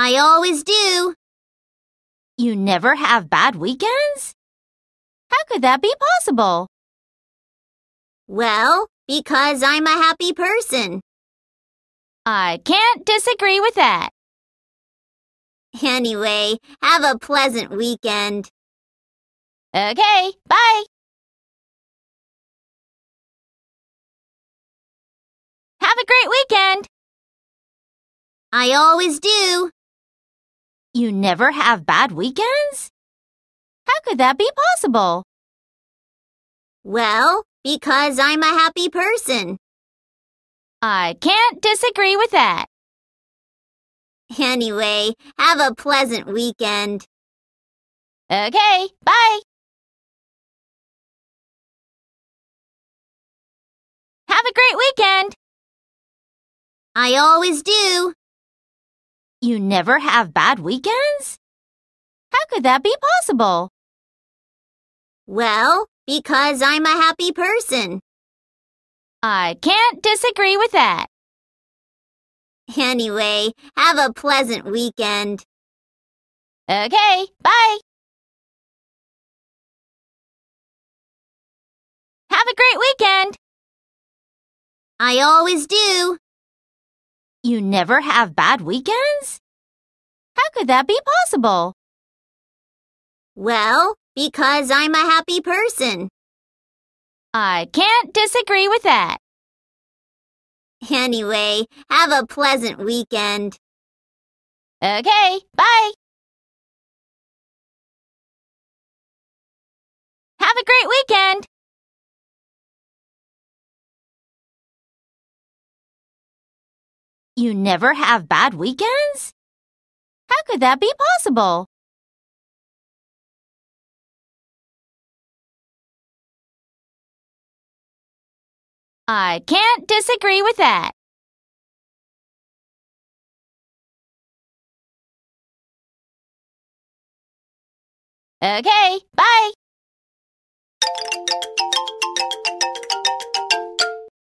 I always do. You never have bad weekends? How could that be possible? Well, because I'm a happy person. I can't disagree with that. Anyway, have a pleasant weekend. Okay, bye. Have a great weekend. I always do. You never have bad weekends? How could that be possible? Well, because I'm a happy person. I can't disagree with that. Anyway, have a pleasant weekend. Okay, bye. Have a great weekend. I always do. You never have bad weekends? How could that be possible? Well, because I'm a happy person. I can't disagree with that. Anyway, have a pleasant weekend. Okay, bye. Have a great weekend. I always do. You never have bad weekends? How could that be possible? Well, because I'm a happy person. I can't disagree with that. Anyway, have a pleasant weekend. Okay, bye. Have a great weekend. You never have bad weekends? How could that be possible? I can't disagree with that. Okay, bye.